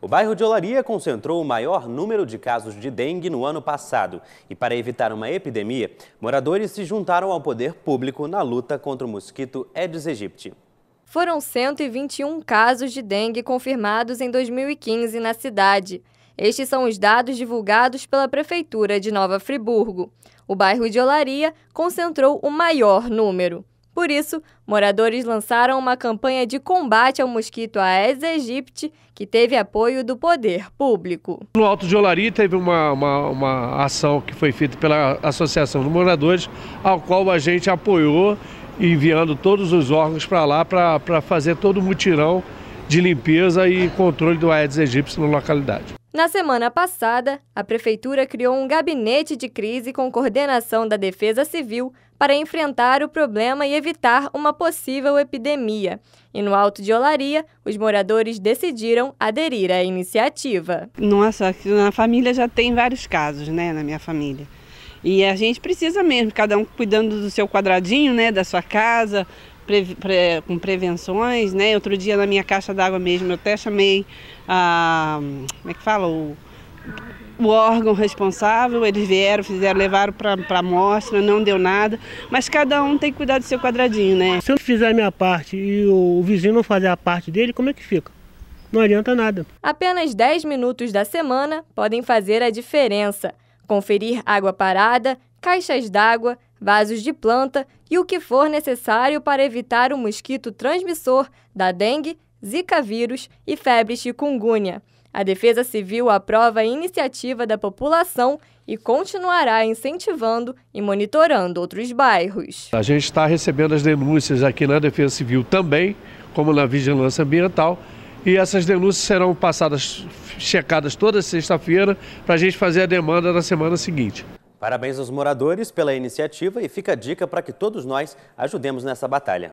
O bairro de Olaria concentrou o maior número de casos de dengue no ano passado e, para evitar uma epidemia, moradores se juntaram ao poder público na luta contra o mosquito Aedes aegypti. Foram 121 casos de dengue confirmados em 2015 na cidade. Estes são os dados divulgados pela Prefeitura de Nova Friburgo. O bairro de Olaria concentrou o maior número. Por isso, moradores lançaram uma campanha de combate ao mosquito Aedes aegypti, que teve apoio do poder público. No Alto de Olari teve uma, uma, uma ação que foi feita pela Associação dos Moradores, ao qual a gente apoiou, enviando todos os órgãos para lá para fazer todo o mutirão de limpeza e controle do Aedes aegypti na localidade. Na semana passada, a Prefeitura criou um gabinete de crise com coordenação da Defesa Civil para enfrentar o problema e evitar uma possível epidemia. E no Alto de Olaria, os moradores decidiram aderir à iniciativa. Nossa, na família já tem vários casos, né, na minha família. E a gente precisa mesmo, cada um cuidando do seu quadradinho, né, da sua casa, pre, pre, com prevenções, né? Outro dia na minha caixa d'água mesmo, eu até chamei a. Como é que fala? O, o órgão responsável, eles vieram, fizeram, levaram para a mostra, não deu nada, mas cada um tem que cuidar do seu quadradinho, né? Se eu fizer a minha parte e o, o vizinho não fazer a parte dele, como é que fica? Não adianta nada. Apenas 10 minutos da semana podem fazer a diferença conferir água parada, caixas d'água, vasos de planta e o que for necessário para evitar o mosquito transmissor da dengue, zika vírus e febre chikungunya. A Defesa Civil aprova a iniciativa da população e continuará incentivando e monitorando outros bairros. A gente está recebendo as denúncias aqui na Defesa Civil também, como na Vigilância Ambiental, e essas denúncias serão passadas, checadas toda sexta-feira, para a gente fazer a demanda na semana seguinte. Parabéns aos moradores pela iniciativa e fica a dica para que todos nós ajudemos nessa batalha.